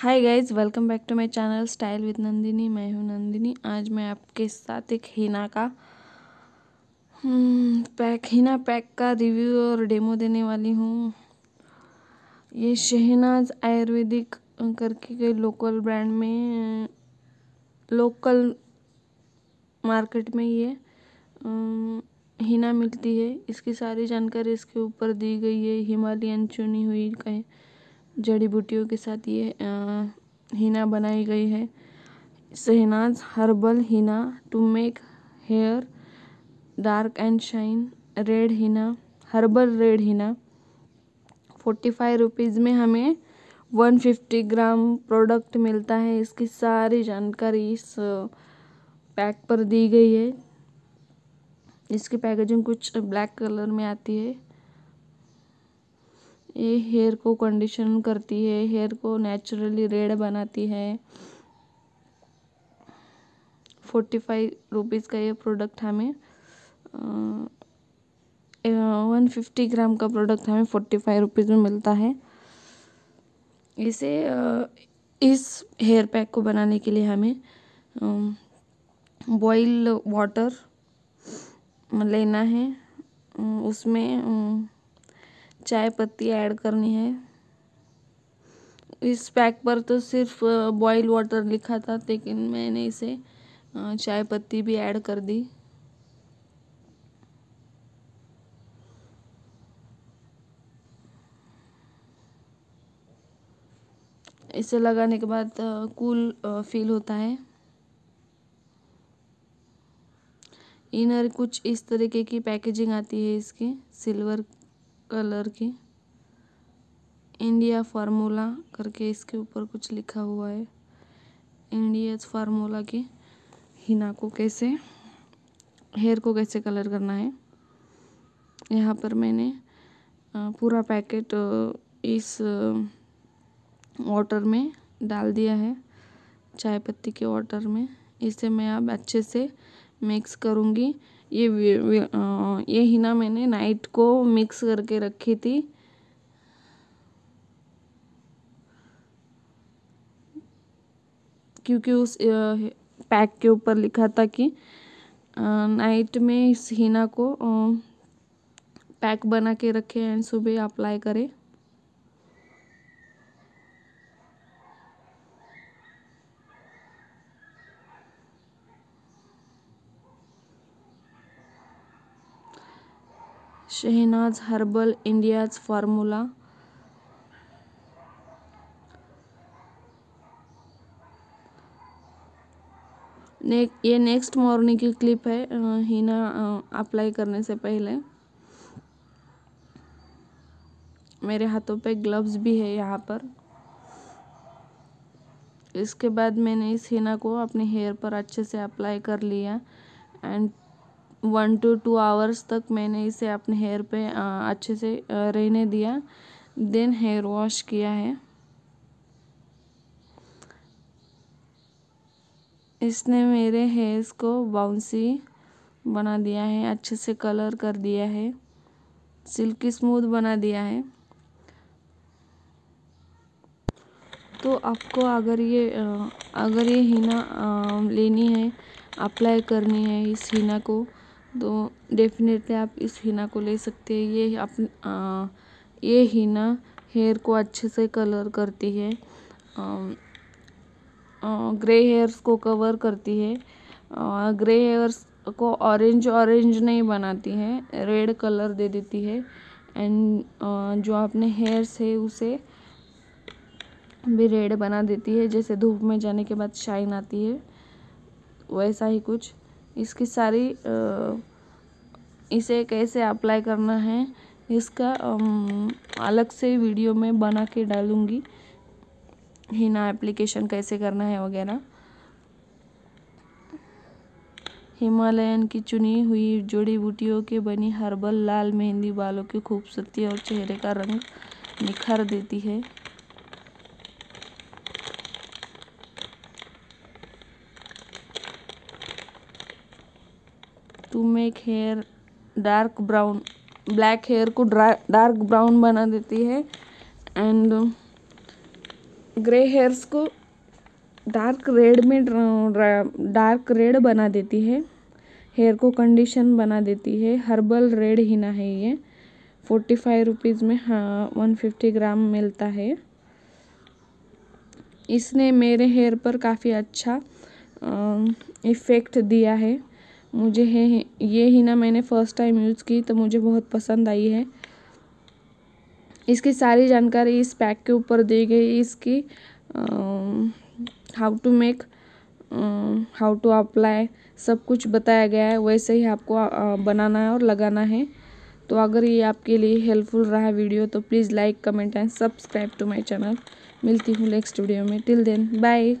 hi guys welcome back to my channel style with Nandini मैं हूँ नंदिनी आज मैं आपके साथ एक हीना का पैक हीना पैक का रिव्यू और डेमो देने वाली हूँ ये शहनाज आयुर्वेदिक करके के लोकल ब्रांड में लोकल मार्केट में ये हीना मिलती है इसकी सारी जानकारी इसके ऊपर दी गई है हिमालयन चुनी हुई कहीं जड़ी बूटियों के साथ ये हिना बनाई गई है शहनाज हर्बल हिना to make hair dark and shine red हिना हर्बल रेड हिना फोर्टी फाइव रुपीज़ में हमें वन फिफ्टी ग्राम प्रोडक्ट मिलता है इसकी सारी जानकारी इस पैक पर दी गई है इसकी पैकेजिंग कुछ ब्लैक कलर में आती है ये हेयर को कंडीशन करती है हेयर को नेचुरली रेड बनाती है फोर्टी फाइव रुपीज़ का ये प्रोडक्ट हमें वन फिफ्टी ग्राम का प्रोडक्ट हमें फोर्टी फाइव रुपीज़ में मिलता है इसे इस हेयर पैक को बनाने के लिए हमें बॉइल वाटर लेना है उसमें चाय पत्ती ऐड करनी है इस पैक पर तो सिर्फ बॉइल वाटर लिखा था लेकिन मैंने इसे चाय पत्ती भी ऐड कर दी इसे लगाने के बाद कूल फील होता है इनर कुछ इस तरीके की पैकेजिंग आती है इसकी सिल्वर कलर की इंडिया फार्मूला करके इसके ऊपर कुछ लिखा हुआ है इंडिया फार्मूला की हिना को कैसे हेयर को कैसे कलर करना है यहाँ पर मैंने पूरा पैकेट इस वाटर में डाल दिया है चाय पत्ती के वाटर में इसे मैं अब अच्छे से मिक्स करूँगी ये ये हिना मैंने नाइट को मिक्स करके रखी थी क्योंकि उस पैक के ऊपर लिखा था कि नाइट में इस हिना को पैक बना के रखें एंड सुबह अप्लाई करें शहनाज हर्बल इंडियाज फॉर्मुला ने ये नेक्स्ट मॉर्निंग की क्लिप है हिना अप्लाई करने से पहले मेरे हाथों पे ग्लव्स भी है यहाँ पर इसके बाद मैंने इस हिना को अपने हेयर पर अच्छे से अप्लाई कर लिया and one two two hours तक मैंने इसे अपने हेयर पे अच्छे से रहने दिया देन हेयर वॉश किया है इसने मेरे हेयर्स को बाउंसी बना दिया है अच्छे से कलर कर दिया है सिल्की स्मूथ बना दिया है तो आपको अगर ये अगर ये हीना लेनी है अप्लाई करनी है इस हीना को तो डेफ़िनेटली आप इस हिना को ले सकते हैं ये आप ये हिना हेयर को अच्छे से कलर करती है ग्रे हेयर्स को कवर करती है ग्रे हेयर्स को ऑरेंज ऑरेंज नहीं बनाती है रेड कलर दे देती है एंड जो आपने हेयर्स है उसे भी रेड बना देती है जैसे धूप में जाने के बाद शाइन आती है वैसा ही कुछ इसकी सारी इसे कैसे अप्लाई करना है इसका अलग से वीडियो में बना के डालूँगी हिना एप्लीकेशन कैसे करना है वगैरह हिमालयन की चुनी हुई जड़ी बूटियों के बनी हर्बल लाल मेहंदी बालों की खूबसूरती और चेहरे का रंग निखर देती है to make hair dark brown black hair को डार्क ब्राउन बना देती है एंड ग्रे हेयर्स को डार्क रेड में डार्क रेड बना देती है हेयर को कंडीशन बना देती है हर्बल रेड ही ना है ये फोर्टी फाइव रुपीज़ में हाँ वन फिफ्टी ग्राम मिलता है इसने मेरे हेयर पर काफ़ी अच्छा इफ़ेक्ट दिया है मुझे है ये ना मैंने फ़र्स्ट टाइम यूज़ की तो मुझे बहुत पसंद आई है इसकी सारी जानकारी इस पैक के ऊपर दी गई इसकी how to make how to apply सब कुछ बताया गया है वैसे ही आपको बनाना है और लगाना है तो अगर ये आपके लिए हेल्पफुल रहा वीडियो तो please like comment and subscribe to my channel मिलती हूँ नेक्स्ट वीडियो में टिल देन बाय